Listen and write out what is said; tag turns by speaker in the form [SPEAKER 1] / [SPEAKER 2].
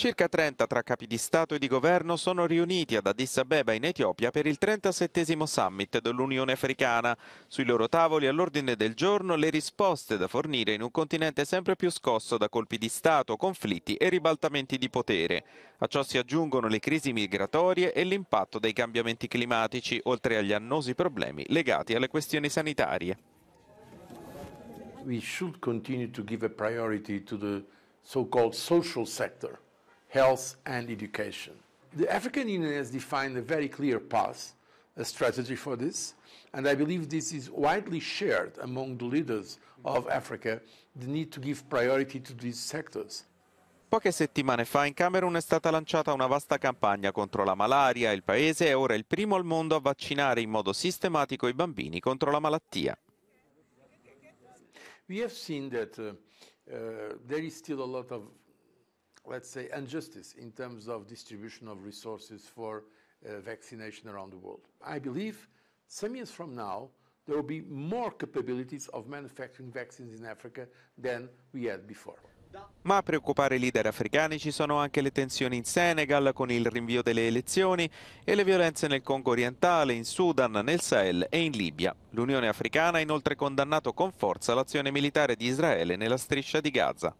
[SPEAKER 1] Circa 30 tra capi di Stato e di Governo sono riuniti ad Addis Abeba in Etiopia per il 37 summit dell'Unione Africana. Sui loro tavoli all'ordine del giorno le risposte da fornire in un continente sempre più scosso da colpi di Stato, conflitti e ribaltamenti di potere. A ciò si aggiungono le crisi migratorie e l'impatto dei cambiamenti climatici, oltre agli annosi problemi legati alle questioni sanitarie.
[SPEAKER 2] We should continue to give a priority to the so-called social sector health, and education. The African Union has defined a very clear path, a strategy for this, and I believe this is widely shared among the leaders of Africa, the need to give priority to these sectors.
[SPEAKER 1] Poche settimane fa in Camerun è stata lanciata una vasta campagna contro la malaria. Il paese è ora il primo al mondo a vaccinare in modo sistematico i bambini contro la malattia.
[SPEAKER 2] We have seen that uh, uh, there is still a lot of let's say, injustice in terms of distribution of resources for uh, vaccination around the world. I believe some years from now, there will be more capabilities of manufacturing vaccines in Africa than we had before.
[SPEAKER 1] Ma a preoccupare i leader africani ci sono anche le tensioni in Senegal con il rinvio delle elezioni e le violenze nel Congo orientale, in Sudan, nel Sahel e in Libia. L'Unione Africana ha inoltre condannato con forza l'azione militare di Israele nella striscia di Gaza.